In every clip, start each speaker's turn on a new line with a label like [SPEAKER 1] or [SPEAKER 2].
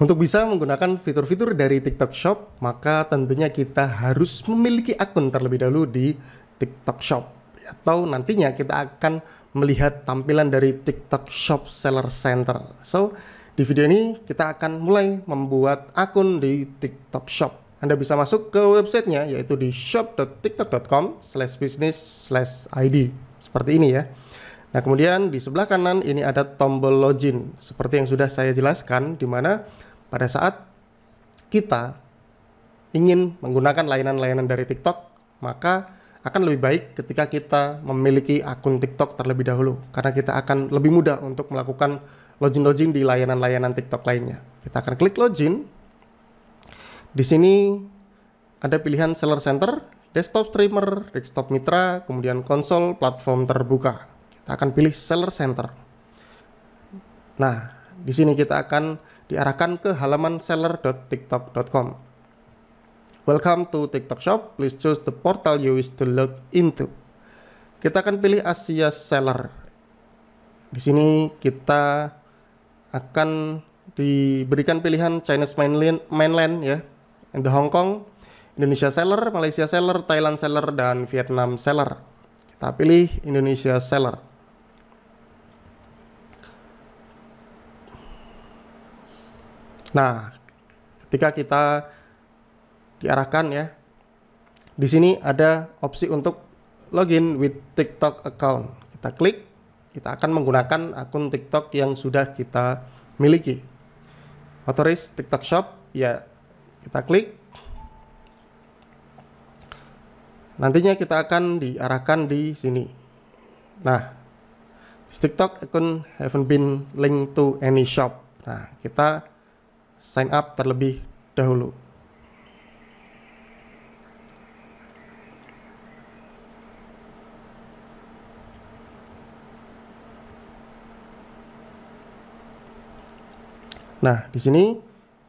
[SPEAKER 1] Untuk bisa menggunakan fitur-fitur dari TikTok Shop, maka tentunya kita harus memiliki akun terlebih dahulu di TikTok Shop. Atau nantinya kita akan melihat tampilan dari TikTok Shop Seller Center. So, di video ini kita akan mulai membuat akun di TikTok Shop. Anda bisa masuk ke websitenya yaitu di shop.tiktok.com slash business slash ID. Seperti ini ya. Nah kemudian di sebelah kanan ini ada tombol login seperti yang sudah saya jelaskan di mana pada saat kita ingin menggunakan layanan-layanan dari TikTok, maka akan lebih baik ketika kita memiliki akun TikTok terlebih dahulu karena kita akan lebih mudah untuk melakukan login-login di layanan-layanan TikTok lainnya. Kita akan klik login. Di sini ada pilihan seller center, desktop streamer, desktop mitra, kemudian konsol platform terbuka. Kita akan pilih seller center. Nah, di sini kita akan diarahkan ke halaman seller.tiktok.com. Welcome to TikTok Shop. Please choose the portal you wish to log into. Kita akan pilih Asia Seller. Di sini kita akan diberikan pilihan Chinese mainland, mainland ya, and the Hong Kong, Indonesia seller, Malaysia seller, Thailand seller, dan Vietnam seller. Kita pilih Indonesia seller. Nah, ketika kita diarahkan ya, di sini ada opsi untuk login with TikTok account. Kita klik, kita akan menggunakan akun TikTok yang sudah kita miliki. authorize TikTok Shop, ya kita klik. Nantinya kita akan diarahkan di sini. Nah, TikTok account haven't been linked to any shop. Nah, kita sign up terlebih dahulu. Nah, di sini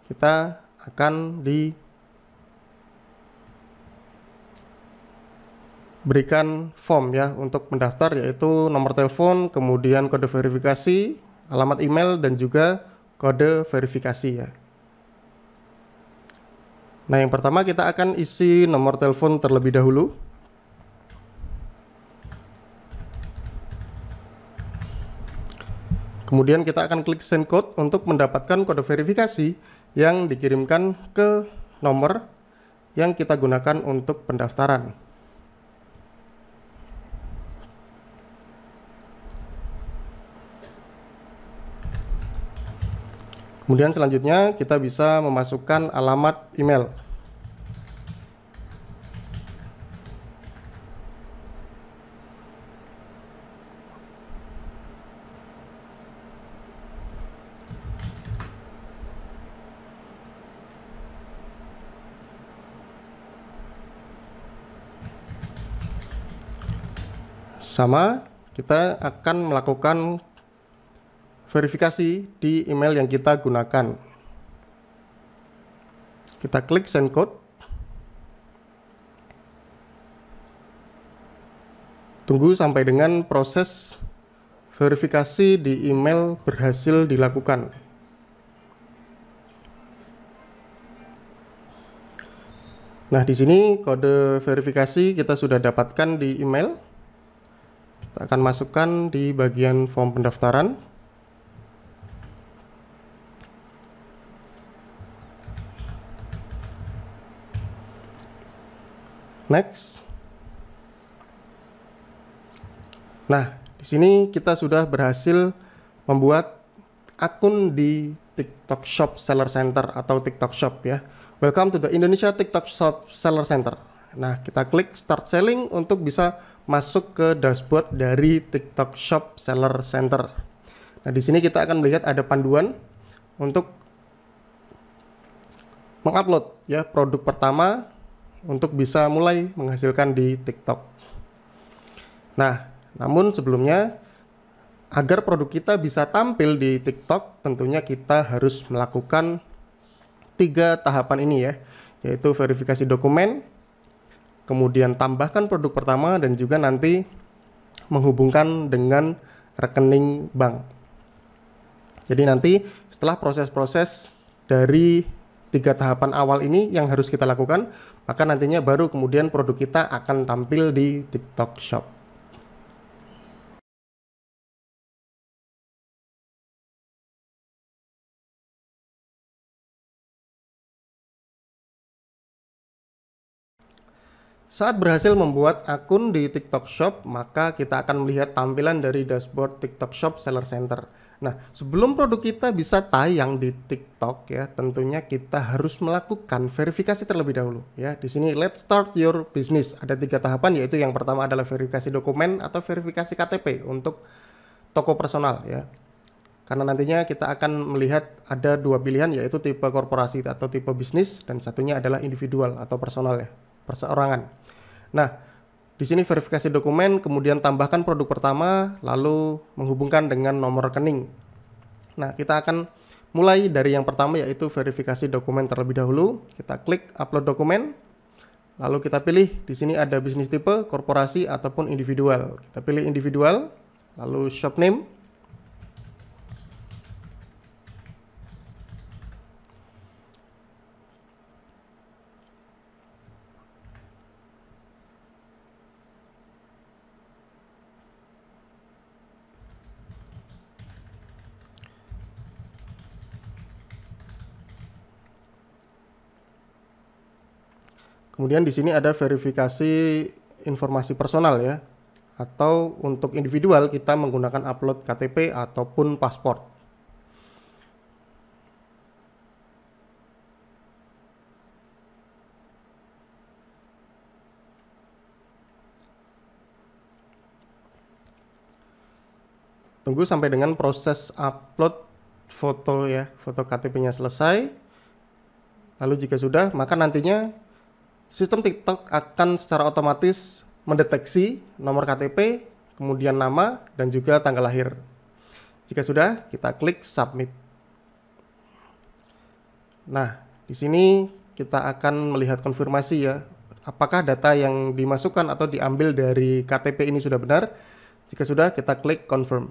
[SPEAKER 1] kita akan diberikan form ya untuk mendaftar yaitu nomor telepon, kemudian kode verifikasi, alamat email dan juga kode verifikasi ya. Nah, yang pertama kita akan isi nomor telepon terlebih dahulu. Kemudian kita akan klik send code untuk mendapatkan kode verifikasi yang dikirimkan ke nomor yang kita gunakan untuk pendaftaran. Kemudian selanjutnya kita bisa memasukkan alamat email. Sama, kita akan melakukan verifikasi di email yang kita gunakan. Kita klik send code. Tunggu sampai dengan proses verifikasi di email berhasil dilakukan. Nah, di sini kode verifikasi kita sudah dapatkan di email kita akan masukkan di bagian form pendaftaran next nah di sini kita sudah berhasil membuat akun di TikTok Shop Seller Center atau TikTok Shop ya. Welcome to the Indonesia TikTok Shop Seller Center. Nah, kita klik start selling untuk bisa masuk ke dashboard dari TikTok Shop Seller Center. Nah, di sini kita akan melihat ada panduan untuk mengupload ya produk pertama untuk bisa mulai menghasilkan di TikTok. Nah, namun sebelumnya agar produk kita bisa tampil di TikTok, tentunya kita harus melakukan tiga tahapan ini ya, yaitu verifikasi dokumen, kemudian tambahkan produk pertama dan juga nanti menghubungkan dengan rekening bank. Jadi nanti setelah proses-proses dari tiga tahapan awal ini yang harus kita lakukan, maka nantinya baru kemudian produk kita akan tampil di TikTok Shop. Saat berhasil membuat akun di TikTok Shop, maka kita akan melihat tampilan dari dashboard TikTok Shop Seller Center. Nah, sebelum produk kita bisa tayang di TikTok ya, tentunya kita harus melakukan verifikasi terlebih dahulu ya. Di sini let's start your business. Ada tiga tahapan yaitu yang pertama adalah verifikasi dokumen atau verifikasi KTP untuk toko personal ya. Karena nantinya kita akan melihat ada dua pilihan yaitu tipe korporasi atau tipe bisnis dan satunya adalah individual atau personal ya perseorangan. Nah, di sini verifikasi dokumen, kemudian tambahkan produk pertama, lalu menghubungkan dengan nomor rekening. Nah, kita akan mulai dari yang pertama yaitu verifikasi dokumen terlebih dahulu. Kita klik upload dokumen, lalu kita pilih di sini ada bisnis tipe, korporasi, ataupun individual. Kita pilih individual, lalu shop name, Kemudian di sini ada verifikasi informasi personal ya, atau untuk individual kita menggunakan upload KTP ataupun paspor. Tunggu sampai dengan proses upload foto ya, foto KTP-nya selesai. Lalu jika sudah, maka nantinya sistem TikTok akan secara otomatis mendeteksi nomor KTP, kemudian nama, dan juga tanggal lahir. Jika sudah, kita klik submit. Nah, di sini kita akan melihat konfirmasi ya, apakah data yang dimasukkan atau diambil dari KTP ini sudah benar. Jika sudah, kita klik confirm.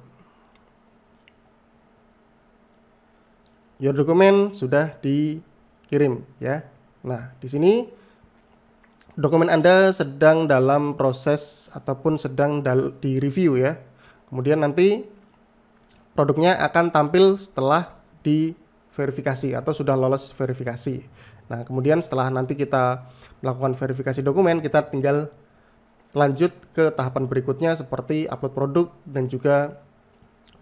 [SPEAKER 1] Your document sudah dikirim ya. Nah, di sini dokumen Anda sedang dalam proses ataupun sedang di review ya. Kemudian nanti produknya akan tampil setelah diverifikasi atau sudah lolos verifikasi. Nah, kemudian setelah nanti kita melakukan verifikasi dokumen, kita tinggal lanjut ke tahapan berikutnya seperti upload produk dan juga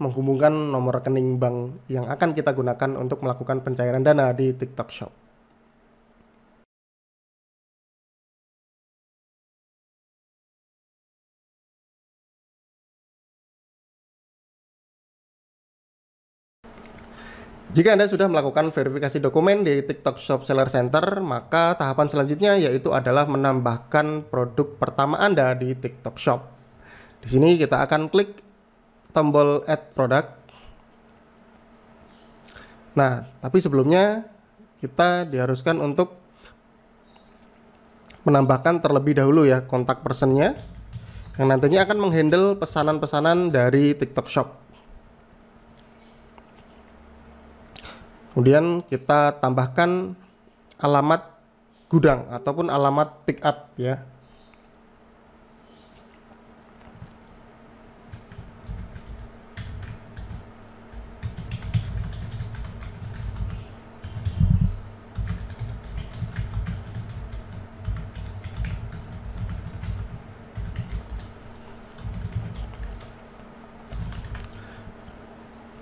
[SPEAKER 1] menghubungkan nomor rekening bank yang akan kita gunakan untuk melakukan pencairan dana di TikTok Shop. Jika Anda sudah melakukan verifikasi dokumen di TikTok Shop Seller Center, maka tahapan selanjutnya yaitu adalah menambahkan produk pertama Anda di TikTok Shop. Di sini kita akan klik tombol Add Product. Nah, tapi sebelumnya kita diharuskan untuk menambahkan terlebih dahulu ya kontak personnya yang nantinya akan menghandle pesanan-pesanan dari TikTok Shop. Kemudian kita tambahkan alamat gudang ataupun alamat pick up ya.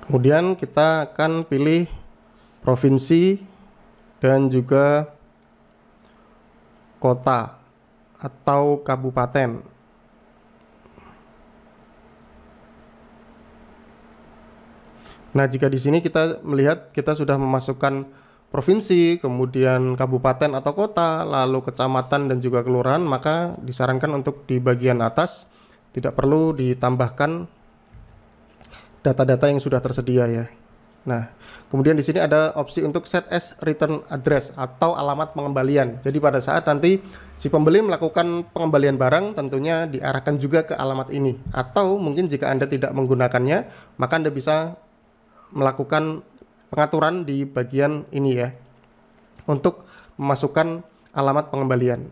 [SPEAKER 1] Kemudian kita akan pilih provinsi dan juga kota atau kabupaten. Nah, jika di sini kita melihat kita sudah memasukkan provinsi, kemudian kabupaten atau kota, lalu kecamatan dan juga kelurahan, maka disarankan untuk di bagian atas tidak perlu ditambahkan data-data yang sudah tersedia ya. Nah, kemudian di sini ada opsi untuk set as return address atau alamat pengembalian. Jadi pada saat nanti si pembeli melakukan pengembalian barang tentunya diarahkan juga ke alamat ini atau mungkin jika Anda tidak menggunakannya, maka Anda bisa melakukan pengaturan di bagian ini ya untuk memasukkan alamat pengembalian.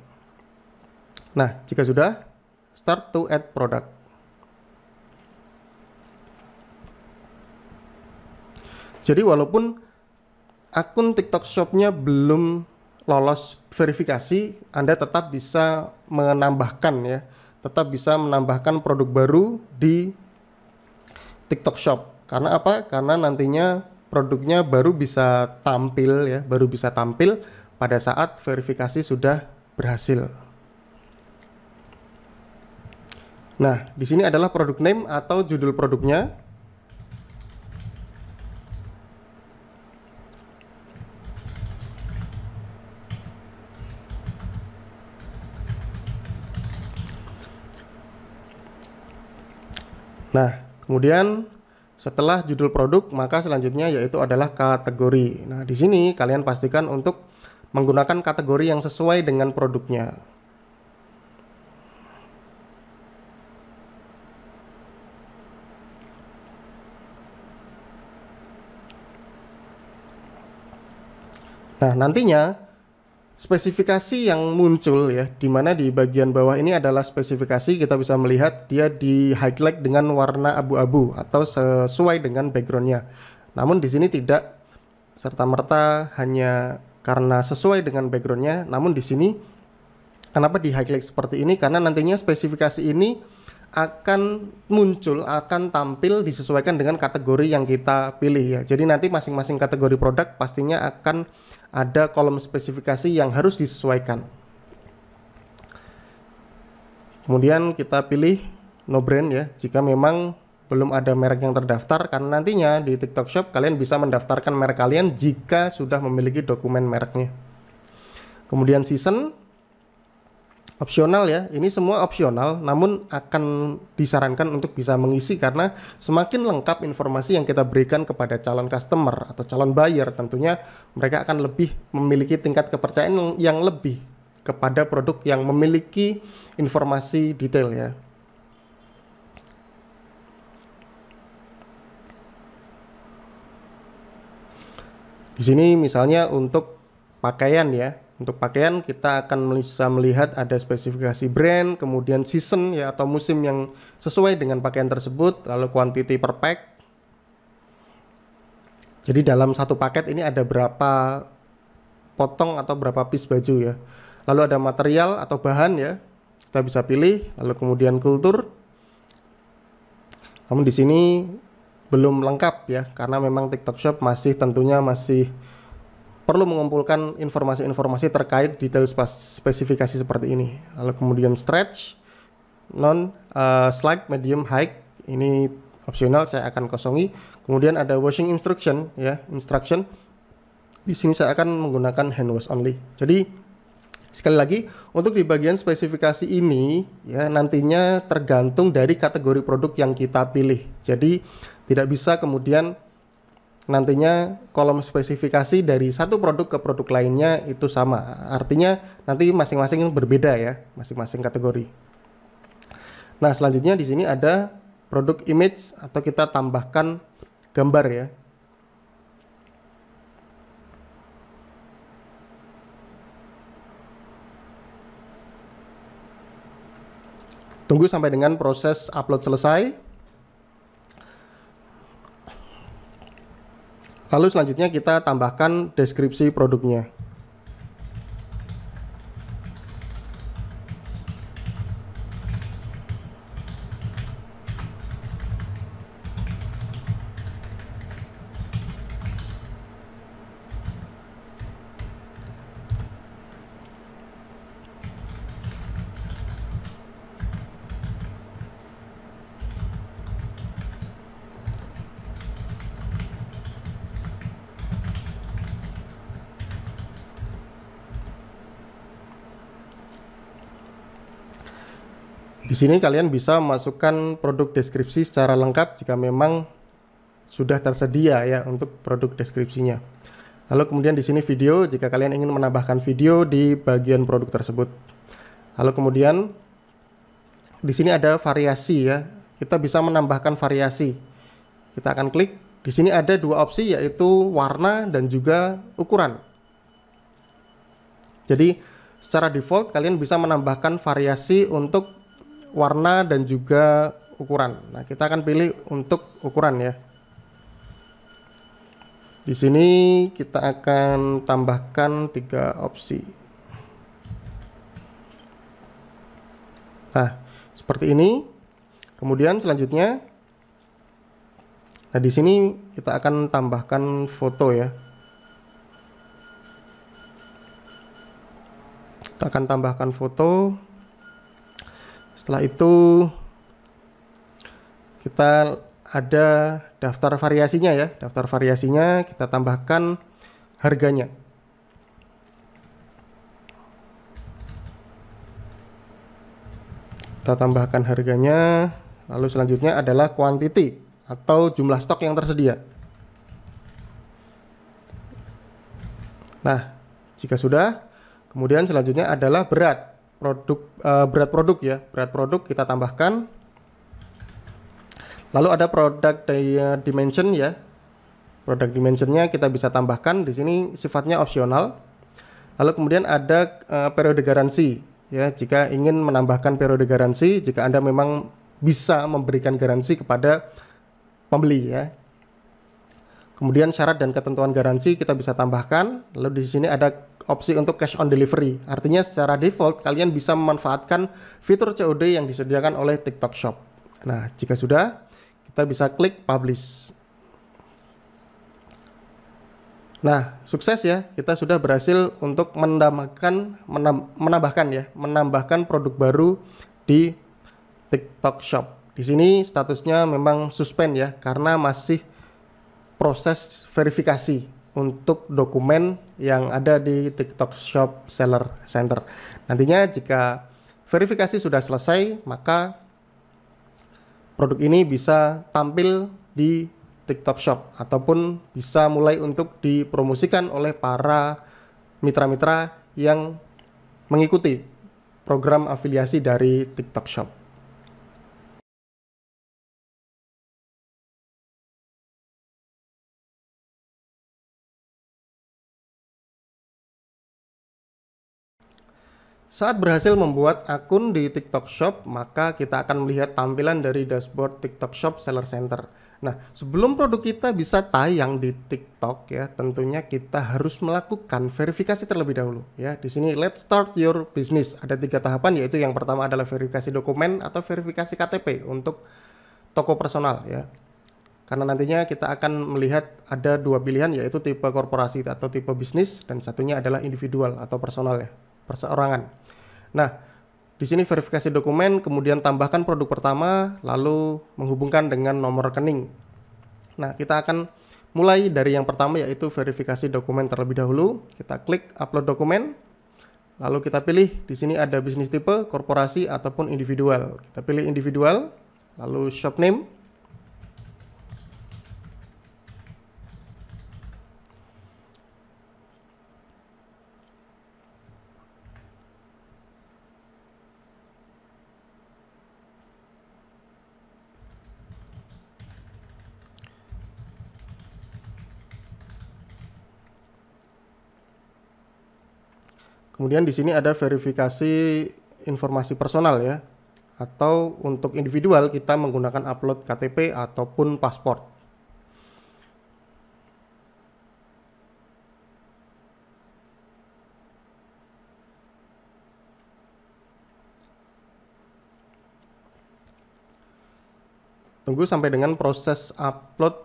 [SPEAKER 1] Nah, jika sudah start to add product Jadi walaupun akun TikTok Shop-nya belum lolos verifikasi, Anda tetap bisa menambahkan ya, tetap bisa menambahkan produk baru di TikTok Shop. Karena apa? Karena nantinya produknya baru bisa tampil ya, baru bisa tampil pada saat verifikasi sudah berhasil. Nah, di sini adalah produk name atau judul produknya. Nah, kemudian setelah judul produk, maka selanjutnya yaitu adalah kategori. Nah, di sini kalian pastikan untuk menggunakan kategori yang sesuai dengan produknya. Nah, nantinya spesifikasi yang muncul ya, di mana di bagian bawah ini adalah spesifikasi kita bisa melihat dia di highlight dengan warna abu-abu atau sesuai dengan backgroundnya. Namun di sini tidak serta merta hanya karena sesuai dengan backgroundnya. Namun di sini kenapa di highlight seperti ini? Karena nantinya spesifikasi ini akan muncul, akan tampil disesuaikan dengan kategori yang kita pilih ya. Jadi nanti masing-masing kategori produk pastinya akan ada kolom spesifikasi yang harus disesuaikan. Kemudian kita pilih no brand ya, jika memang belum ada merek yang terdaftar karena nantinya di TikTok Shop kalian bisa mendaftarkan merek kalian jika sudah memiliki dokumen mereknya. Kemudian season opsional ya. Ini semua opsional, namun akan disarankan untuk bisa mengisi karena semakin lengkap informasi yang kita berikan kepada calon customer atau calon buyer, tentunya mereka akan lebih memiliki tingkat kepercayaan yang lebih kepada produk yang memiliki informasi detail ya. Di sini misalnya untuk pakaian ya, untuk pakaian kita akan bisa melihat ada spesifikasi brand, kemudian season ya atau musim yang sesuai dengan pakaian tersebut, lalu quantity per pack. Jadi dalam satu paket ini ada berapa potong atau berapa piece baju ya. Lalu ada material atau bahan ya. Kita bisa pilih, lalu kemudian kultur. Namun di sini belum lengkap ya karena memang TikTok Shop masih tentunya masih perlu mengumpulkan informasi-informasi terkait detail spesifikasi seperti ini. Lalu kemudian stretch, non uh, slide, medium, high ini opsional saya akan kosongi. Kemudian ada washing instruction ya, instruction. Di sini saya akan menggunakan hand wash only. Jadi sekali lagi untuk di bagian spesifikasi ini ya nantinya tergantung dari kategori produk yang kita pilih. Jadi tidak bisa kemudian nantinya kolom spesifikasi dari satu produk ke produk lainnya itu sama. Artinya nanti masing-masing berbeda ya, masing-masing kategori. Nah, selanjutnya di sini ada produk image atau kita tambahkan gambar ya. Tunggu sampai dengan proses upload selesai. Lalu selanjutnya kita tambahkan deskripsi produknya. Di sini kalian bisa masukkan produk deskripsi secara lengkap jika memang sudah tersedia ya untuk produk deskripsinya. Lalu kemudian di sini video jika kalian ingin menambahkan video di bagian produk tersebut. Lalu kemudian di sini ada variasi ya. Kita bisa menambahkan variasi. Kita akan klik. Di sini ada dua opsi yaitu warna dan juga ukuran. Jadi secara default kalian bisa menambahkan variasi untuk warna dan juga ukuran. Nah, kita akan pilih untuk ukuran ya. Di sini kita akan tambahkan tiga opsi. Nah, seperti ini. Kemudian selanjutnya Nah, di sini kita akan tambahkan foto ya. Kita akan tambahkan foto setelah itu kita ada daftar variasinya ya. Daftar variasinya kita tambahkan harganya. Kita tambahkan harganya. Lalu selanjutnya adalah quantity atau jumlah stok yang tersedia. Nah, jika sudah, kemudian selanjutnya adalah berat produk uh, berat produk ya berat produk kita tambahkan lalu ada produk daya eh, dimension ya produk dimensionnya kita bisa tambahkan di sini sifatnya opsional lalu kemudian ada uh, periode garansi ya jika ingin menambahkan periode garansi jika anda memang bisa memberikan garansi kepada pembeli ya kemudian syarat dan ketentuan garansi kita bisa tambahkan lalu di sini ada opsi untuk cash on delivery. Artinya secara default kalian bisa memanfaatkan fitur COD yang disediakan oleh TikTok Shop. Nah, jika sudah, kita bisa klik publish. Nah, sukses ya. Kita sudah berhasil untuk menambahkan menambahkan ya, menambahkan produk baru di TikTok Shop. Di sini statusnya memang suspend ya karena masih proses verifikasi untuk dokumen yang ada di TikTok Shop Seller Center. Nantinya jika verifikasi sudah selesai, maka produk ini bisa tampil di TikTok Shop ataupun bisa mulai untuk dipromosikan oleh para mitra-mitra yang mengikuti program afiliasi dari TikTok Shop. Saat berhasil membuat akun di TikTok Shop, maka kita akan melihat tampilan dari dashboard TikTok Shop Seller Center. Nah, sebelum produk kita bisa tayang di TikTok ya, tentunya kita harus melakukan verifikasi terlebih dahulu ya. Di sini let's start your business. Ada tiga tahapan yaitu yang pertama adalah verifikasi dokumen atau verifikasi KTP untuk toko personal ya. Karena nantinya kita akan melihat ada dua pilihan yaitu tipe korporasi atau tipe bisnis dan satunya adalah individual atau personal ya perseorangan. Nah, di sini verifikasi dokumen, kemudian tambahkan produk pertama, lalu menghubungkan dengan nomor rekening. Nah, kita akan mulai dari yang pertama yaitu verifikasi dokumen terlebih dahulu. Kita klik upload dokumen, lalu kita pilih di sini ada bisnis tipe, korporasi, ataupun individual. Kita pilih individual, lalu shop name, Kemudian di sini ada verifikasi informasi personal ya, atau untuk individual kita menggunakan upload KTP ataupun paspor. tunggu sampai dengan proses upload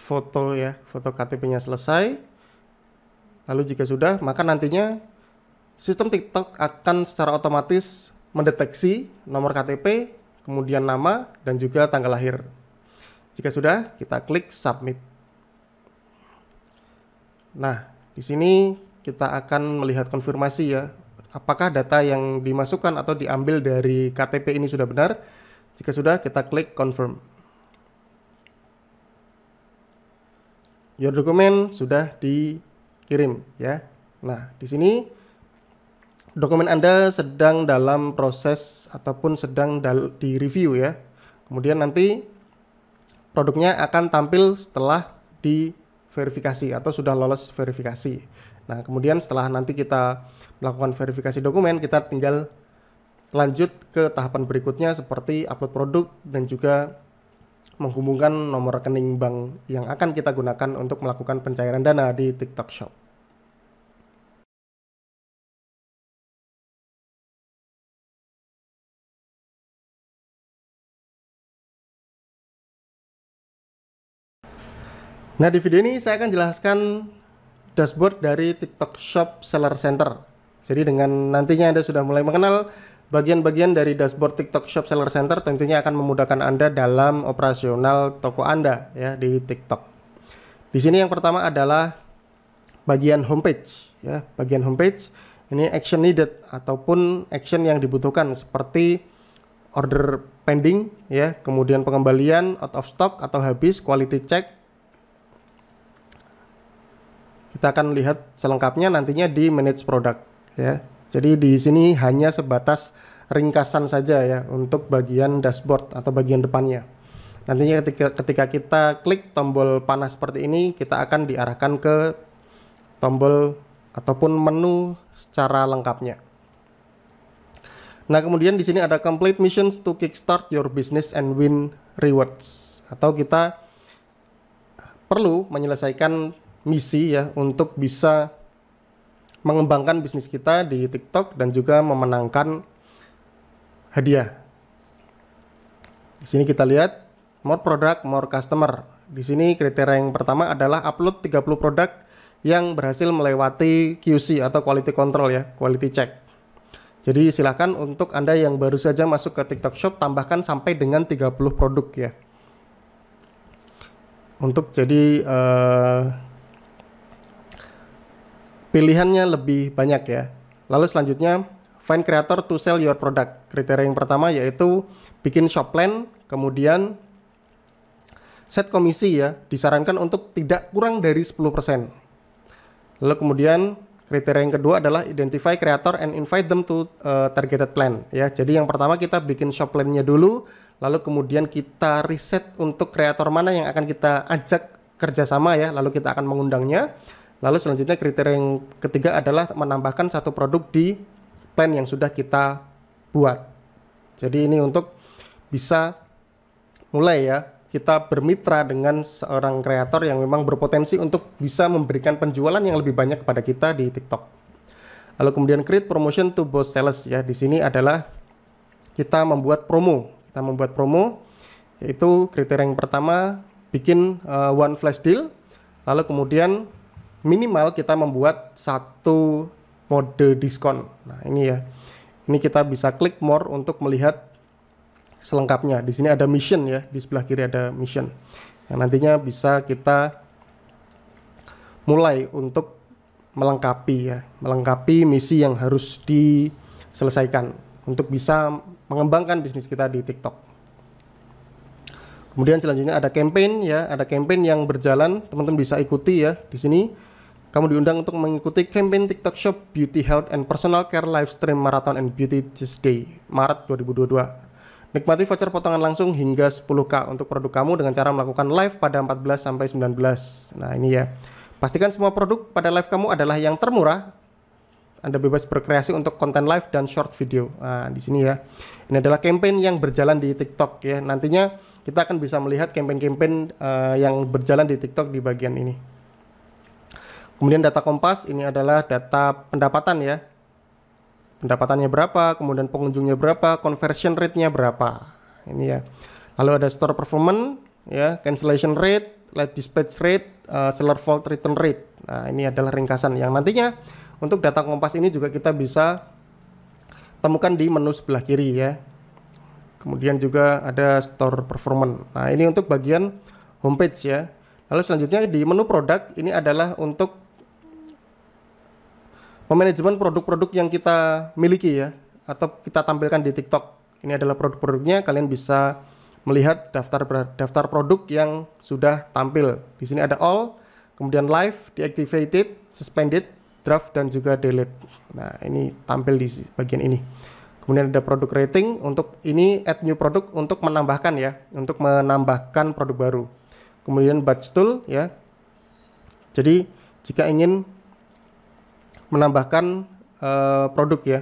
[SPEAKER 1] foto ya, foto KTP-nya selesai. Lalu jika sudah, maka nantinya sistem TikTok akan secara otomatis mendeteksi nomor KTP, kemudian nama, dan juga tanggal lahir. Jika sudah, kita klik submit. Nah, di sini kita akan melihat konfirmasi ya, apakah data yang dimasukkan atau diambil dari KTP ini sudah benar. Jika sudah, kita klik confirm. Your document sudah dikirim ya. Nah, di sini dokumen Anda sedang dalam proses ataupun sedang di review ya. Kemudian nanti produknya akan tampil setelah diverifikasi atau sudah lolos verifikasi. Nah, kemudian setelah nanti kita melakukan verifikasi dokumen, kita tinggal lanjut ke tahapan berikutnya seperti upload produk dan juga menghubungkan nomor rekening bank yang akan kita gunakan untuk melakukan pencairan dana di TikTok Shop. Nah, di video ini saya akan jelaskan dashboard dari TikTok Shop Seller Center. Jadi dengan nantinya Anda sudah mulai mengenal bagian-bagian dari dashboard TikTok Shop Seller Center tentunya akan memudahkan Anda dalam operasional toko Anda ya di TikTok. Di sini yang pertama adalah bagian homepage ya, bagian homepage ini action needed ataupun action yang dibutuhkan seperti order pending ya, kemudian pengembalian out of stock atau habis, quality check, kita akan lihat selengkapnya nantinya di manage product ya. Jadi di sini hanya sebatas ringkasan saja ya untuk bagian dashboard atau bagian depannya. Nantinya ketika ketika kita klik tombol panah seperti ini, kita akan diarahkan ke tombol ataupun menu secara lengkapnya. Nah, kemudian di sini ada complete missions to kickstart your business and win rewards atau kita perlu menyelesaikan misi ya untuk bisa mengembangkan bisnis kita di TikTok dan juga memenangkan hadiah. Di sini kita lihat more product, more customer. Di sini kriteria yang pertama adalah upload 30 produk yang berhasil melewati QC atau quality control ya, quality check. Jadi silahkan untuk Anda yang baru saja masuk ke TikTok Shop tambahkan sampai dengan 30 produk ya. Untuk jadi uh, pilihannya lebih banyak ya. Lalu selanjutnya find creator to sell your product. Kriteria yang pertama yaitu bikin shop plan, kemudian set komisi ya, disarankan untuk tidak kurang dari 10%. Lalu kemudian kriteria yang kedua adalah identify creator and invite them to uh, targeted plan ya. Jadi yang pertama kita bikin shop plan-nya dulu, lalu kemudian kita riset untuk kreator mana yang akan kita ajak kerjasama ya, lalu kita akan mengundangnya. Lalu selanjutnya kriteria yang ketiga adalah menambahkan satu produk di plan yang sudah kita buat. Jadi ini untuk bisa mulai ya kita bermitra dengan seorang kreator yang memang berpotensi untuk bisa memberikan penjualan yang lebih banyak kepada kita di TikTok. Lalu kemudian create promotion to both sales ya. Di sini adalah kita membuat promo. Kita membuat promo yaitu kriteria yang pertama bikin uh, one flash deal. Lalu kemudian minimal kita membuat satu mode diskon. Nah, ini ya. Ini kita bisa klik more untuk melihat selengkapnya. Di sini ada mission ya, di sebelah kiri ada mission. Yang nantinya bisa kita mulai untuk melengkapi ya, melengkapi misi yang harus diselesaikan untuk bisa mengembangkan bisnis kita di TikTok. Kemudian selanjutnya ada campaign ya, ada campaign yang berjalan, teman-teman bisa ikuti ya di sini kamu diundang untuk mengikuti campaign TikTok Shop Beauty Health and Personal Care Livestream Marathon and Beauty Tuesday Maret 2022. Nikmati voucher potongan langsung hingga 10k untuk produk kamu dengan cara melakukan live pada 14 sampai 19. Nah, ini ya. Pastikan semua produk pada live kamu adalah yang termurah. Anda bebas berkreasi untuk konten live dan short video. Nah, di sini ya. Ini adalah campaign yang berjalan di TikTok ya. Nantinya kita akan bisa melihat campaign-campaign uh, yang berjalan di TikTok di bagian ini. Kemudian data Kompas ini adalah data pendapatan ya. Pendapatannya berapa, kemudian pengunjungnya berapa, conversion rate-nya berapa. Ini ya. Lalu ada store performance ya, cancellation rate, light dispatch rate, uh, seller fault return rate. Nah, ini adalah ringkasan yang nantinya untuk data Kompas ini juga kita bisa temukan di menu sebelah kiri ya. Kemudian juga ada store performance. Nah, ini untuk bagian homepage ya. Lalu selanjutnya di menu produk ini adalah untuk memanajemen produk-produk yang kita miliki ya atau kita tampilkan di TikTok. Ini adalah produk-produknya. Kalian bisa melihat daftar daftar produk yang sudah tampil. Di sini ada all, kemudian live, deactivated, suspended, draft dan juga delete. Nah, ini tampil di bagian ini. Kemudian ada produk rating untuk ini add new product untuk menambahkan ya, untuk menambahkan produk baru. Kemudian batch tool ya. Jadi jika ingin menambahkan uh, produk ya.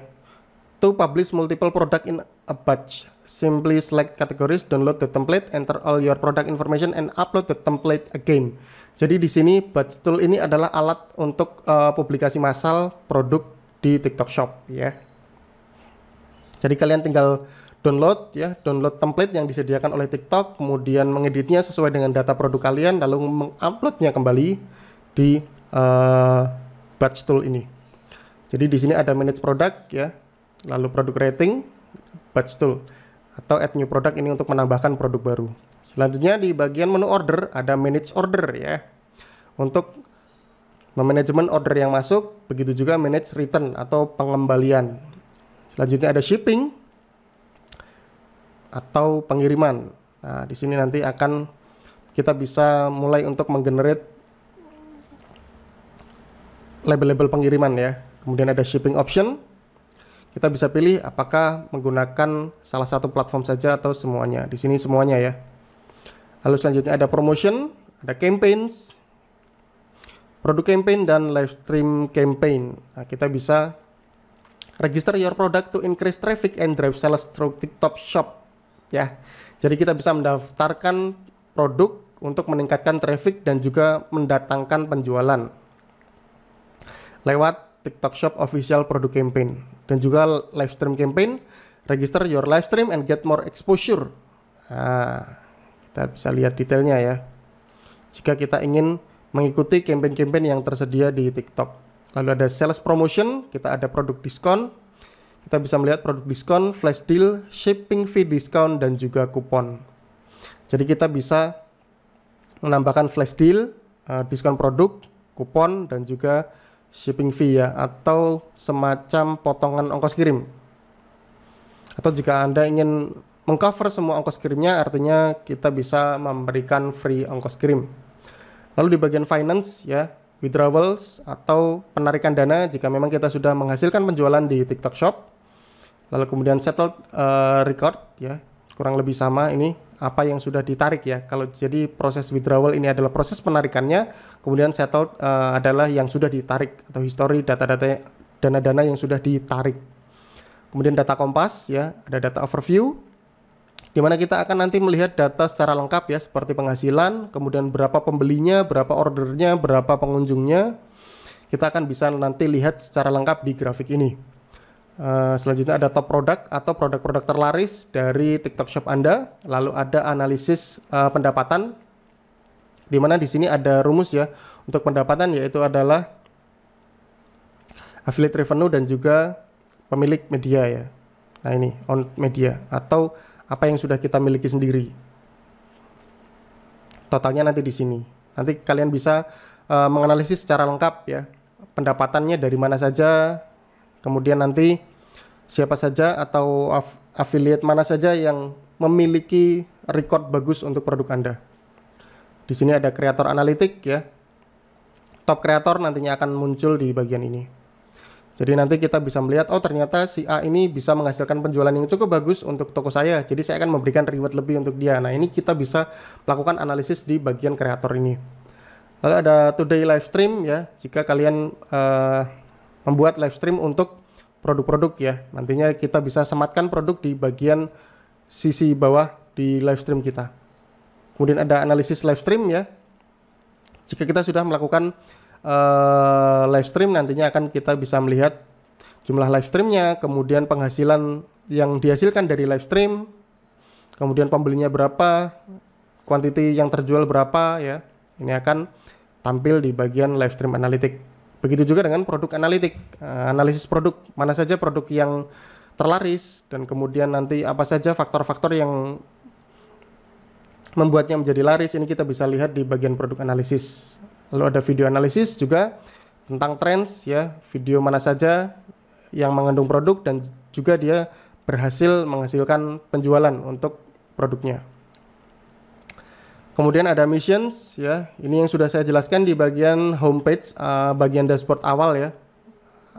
[SPEAKER 1] To publish multiple product in a batch, simply select categories, download the template, enter all your product information, and upload the template again. Jadi di sini batch tool ini adalah alat untuk uh, publikasi massal produk di TikTok Shop ya. Jadi kalian tinggal download ya, download template yang disediakan oleh TikTok, kemudian mengeditnya sesuai dengan data produk kalian, lalu menguploadnya kembali di uh, batch tool ini. Jadi di sini ada manage product ya, lalu product rating, batch tool atau add new product ini untuk menambahkan produk baru. Selanjutnya di bagian menu order ada manage order ya. Untuk memanajemen order yang masuk, begitu juga manage return atau pengembalian. Selanjutnya ada shipping atau pengiriman. Nah, di sini nanti akan kita bisa mulai untuk menggenerate label-label pengiriman ya. Kemudian ada shipping option. Kita bisa pilih apakah menggunakan salah satu platform saja atau semuanya. Di sini semuanya ya. Lalu selanjutnya ada promotion, ada campaigns, produk campaign dan live stream campaign. Nah, kita bisa register your product to increase traffic and drive sales through TikTok Shop ya. Jadi kita bisa mendaftarkan produk untuk meningkatkan traffic dan juga mendatangkan penjualan lewat TikTok Shop official product campaign dan juga live stream campaign. Register your live stream and get more exposure. Nah, kita bisa lihat detailnya ya. Jika kita ingin mengikuti campaign-campaign yang tersedia di TikTok. Lalu ada sales promotion, kita ada produk diskon. Kita bisa melihat produk diskon, flash deal, shipping fee diskon dan juga kupon. Jadi kita bisa menambahkan flash deal, uh, diskon produk, kupon dan juga shipping fee ya atau semacam potongan ongkos kirim. Atau jika Anda ingin mengcover semua ongkos kirimnya artinya kita bisa memberikan free ongkos kirim. Lalu di bagian finance ya, withdrawals atau penarikan dana jika memang kita sudah menghasilkan penjualan di TikTok Shop. Lalu kemudian settled uh, record ya, kurang lebih sama ini apa yang sudah ditarik ya. Kalau jadi proses withdrawal ini adalah proses penarikannya, kemudian settle uh, adalah yang sudah ditarik atau history data-data dana-dana yang sudah ditarik. Kemudian data kompas ya, ada data overview di mana kita akan nanti melihat data secara lengkap ya seperti penghasilan, kemudian berapa pembelinya, berapa ordernya, berapa pengunjungnya. Kita akan bisa nanti lihat secara lengkap di grafik ini. Eh, selanjutnya ada top produk atau produk-produk terlaris dari TikTok Shop Anda. Lalu ada analisis uh, pendapatan, di mana di sini ada rumus ya untuk pendapatan yaitu adalah affiliate revenue dan juga pemilik media ya. Nah ini on media atau apa yang sudah kita miliki sendiri. Totalnya nanti di sini. Nanti kalian bisa uh, menganalisis secara lengkap ya pendapatannya dari mana saja. Kemudian nanti siapa saja atau af affiliate mana saja yang memiliki record bagus untuk produk Anda. Di sini ada kreator analitik ya. Top kreator nantinya akan muncul di bagian ini. Jadi nanti kita bisa melihat, oh ternyata si A ini bisa menghasilkan penjualan yang cukup bagus untuk toko saya. Jadi saya akan memberikan reward lebih untuk dia. Nah ini kita bisa melakukan analisis di bagian kreator ini. Lalu ada today live stream ya. Jika kalian uh, membuat live stream untuk produk-produk ya. Nantinya kita bisa sematkan produk di bagian sisi bawah di live stream kita. Kemudian ada analisis live stream ya. Jika kita sudah melakukan uh, live stream nantinya akan kita bisa melihat jumlah live streamnya, kemudian penghasilan yang dihasilkan dari live stream, kemudian pembelinya berapa, kuantiti yang terjual berapa ya. Ini akan tampil di bagian live stream analitik. Begitu juga dengan produk analitik, eh, analisis produk mana saja produk yang terlaris dan kemudian nanti apa saja faktor-faktor yang membuatnya menjadi laris ini kita bisa lihat di bagian produk analisis. Lalu ada video analisis juga tentang trends ya, video mana saja yang mengandung produk dan juga dia berhasil menghasilkan penjualan untuk produknya. Kemudian ada missions ya. Ini yang sudah saya jelaskan di bagian homepage uh, bagian dashboard awal ya.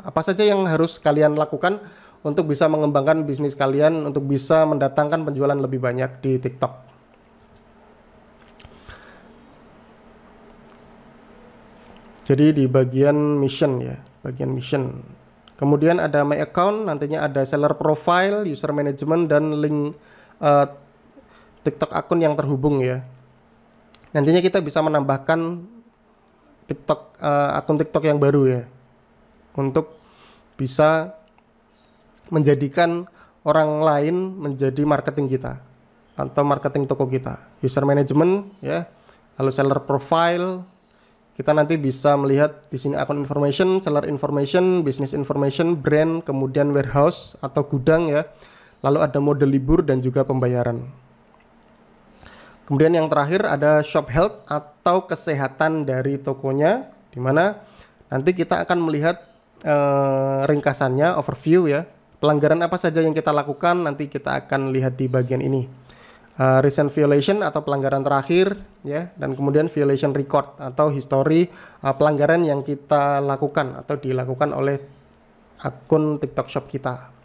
[SPEAKER 1] Apa saja yang harus kalian lakukan untuk bisa mengembangkan bisnis kalian untuk bisa mendatangkan penjualan lebih banyak di TikTok. Jadi di bagian mission ya, bagian mission. Kemudian ada my account, nantinya ada seller profile, user management dan link uh, TikTok akun yang terhubung ya nantinya kita bisa menambahkan TikTok uh, akun TikTok yang baru ya untuk bisa menjadikan orang lain menjadi marketing kita atau marketing toko kita user management ya lalu seller profile kita nanti bisa melihat di sini akun information seller information business information brand kemudian warehouse atau gudang ya lalu ada mode libur dan juga pembayaran Kemudian yang terakhir ada shop health atau kesehatan dari tokonya, di mana nanti kita akan melihat eh, ringkasannya, overview ya. Pelanggaran apa saja yang kita lakukan nanti kita akan lihat di bagian ini. Uh, recent violation atau pelanggaran terakhir ya dan kemudian violation record atau history uh, pelanggaran yang kita lakukan atau dilakukan oleh akun TikTok Shop kita.